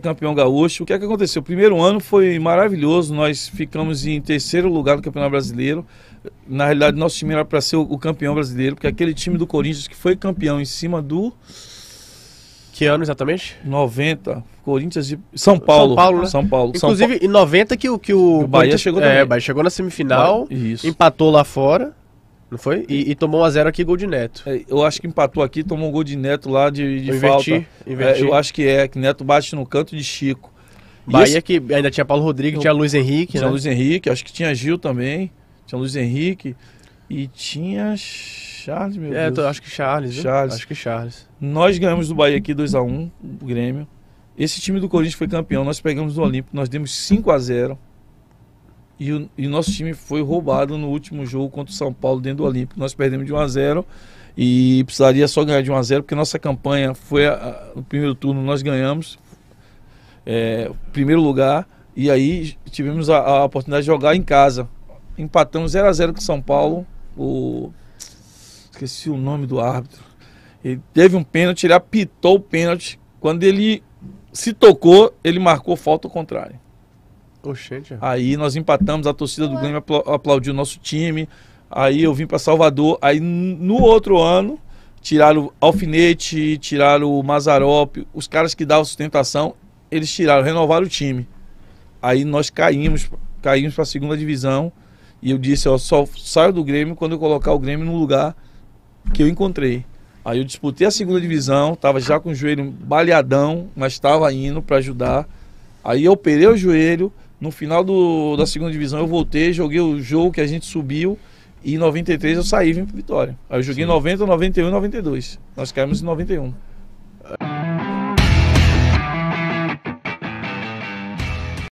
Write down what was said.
campeão gaúcho. O que é que aconteceu? O primeiro ano foi maravilhoso, nós ficamos em terceiro lugar no Campeonato Brasileiro. Na realidade, nosso time era para ser o campeão brasileiro, porque aquele time do Corinthians que foi campeão em cima do. Que ano exatamente? 90. Corinthians e São Paulo. São Paulo, né? São Paulo. Inclusive, São em 90 que, que o, que o, Bahia chegou é, também. É, Bahia chegou na semifinal, Bahia, empatou lá fora. Não foi? E, e tomou a zero aqui, gol de Neto. É, eu acho que empatou aqui, tomou um gol de Neto lá de, de eu inverti, falta. Inverti. É, eu acho que é, que Neto bate no canto de Chico. Bahia esse... que ainda tinha Paulo Rodrigues, tinha Luiz Henrique. Tinha né? Luiz Henrique, acho que tinha Gil também. Tinha Luiz Henrique. E tinha Charles, meu é, Deus. Tô, acho que Charles. Charles. Acho que Charles. Nós ganhamos do Bahia aqui 2x1, o Grêmio. Esse time do Corinthians foi campeão. Nós pegamos do Olímpico, nós demos 5 a 0 e o, e nosso time foi roubado no último jogo contra o São Paulo dentro do Olímpico. Nós perdemos de 1 a 0 e precisaria só ganhar de 1 a 0 porque nossa campanha foi a, a, no primeiro turno nós ganhamos é, primeiro lugar e aí tivemos a, a, oportunidade de jogar em casa. Empatamos 0 a 0 com o São Paulo. O esqueci o nome do árbitro. Ele teve um pênalti, ele apitou o pênalti. Quando ele se tocou, ele marcou falta ao contrário. Oxente. Aí nós empatamos, a torcida do Grêmio aplaudiu o nosso time. Aí eu vim para Salvador. Aí no outro ano, tiraram o Alfinete, tiraram o Mazarop, os caras que davam sustentação, eles tiraram, renovaram o time. Aí nós caímos, caímos para a segunda divisão. E eu disse, ó, só saio do Grêmio quando eu colocar o Grêmio no lugar que eu encontrei. Aí eu disputei a segunda divisão, tava já com o joelho baleadão, mas estava indo para ajudar. Aí eu operei o joelho, no final do, da segunda divisão eu voltei, joguei o jogo que a gente subiu. E em 93 eu saí e vim pro Vitória. Aí eu joguei Sim. 90, 91 e 92. Nós caímos em 91.